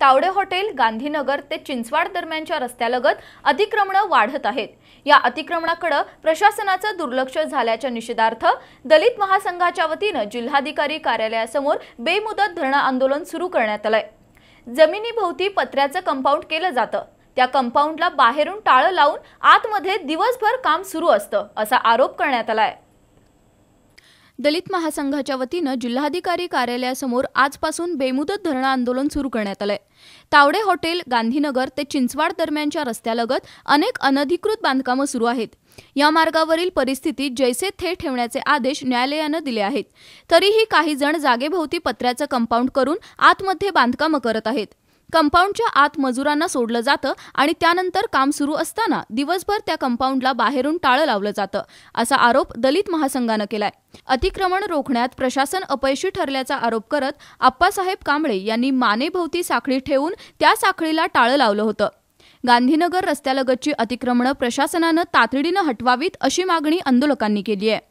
Tawde hotel Gandhinagar ते चिंचवाड दरम्यानच्या रस्त्यालगत अतिक्रमण वाढत आहेत या अतिक्रमणाकडे प्रशासनाचं दुर्लक्ष झाल्याच्या निषेधार्थ दलित महासंघाच्या वतीनं जिल्हाधिकारी कार्यालयासमोर बेमुदत धरणं आंदोलन सुरू करण्यात आलंय जमिनीभोवती पत्र्याचं कंपाऊंड केलं जातं त्या कंपाऊंडला बाहेरून टाळं लावून आतमध्ये दिवसभर काम सुरू असतं असा आरोप करण्यात आलाय दलित महासंघाच्या वतीनं जिल्हाधिकारी कार्यालयासमोर आजपासून बेमुदत धरणं आंदोलन सुरू करण्यात आलंय तावडे हॉटेल गांधीनगर ते चिंचवाड दरम्यानच्या रस्त्यालगत अनेक अनधिकृत बांधकामं सुरू आहेत या मार्गावरील परिस्थिती जैसे थे ठेवण्याचे आदेश न्यायालयानं दिले आहेत तरीही काही जण जागेभोवती पत्र्याचं कंपाऊंड करून आतमध्ये बांधकामं करत आहेत कंपाऊंडच्या आत मजुरांना सोडलं जातं आणि त्यानंतर काम सुरू असताना दिवसभर त्या कंपाऊंडला बाहेरून टाळं लावलं जातं असा आरोप दलित महासंघानं केलाय अतिक्रमण रोखण्यात प्रशासन अपयशी ठरल्याचा आरोप करत आप्पासाहेब कांबळे यांनी मानेभोवती साखळी ठेवून त्या साखळीला टाळं लावलं होतं गांधीनगर रस्त्यालगतची अतिक्रमणं प्रशासनानं तातडीनं हटवावीत अशी मागणी आंदोलकांनी केली आहे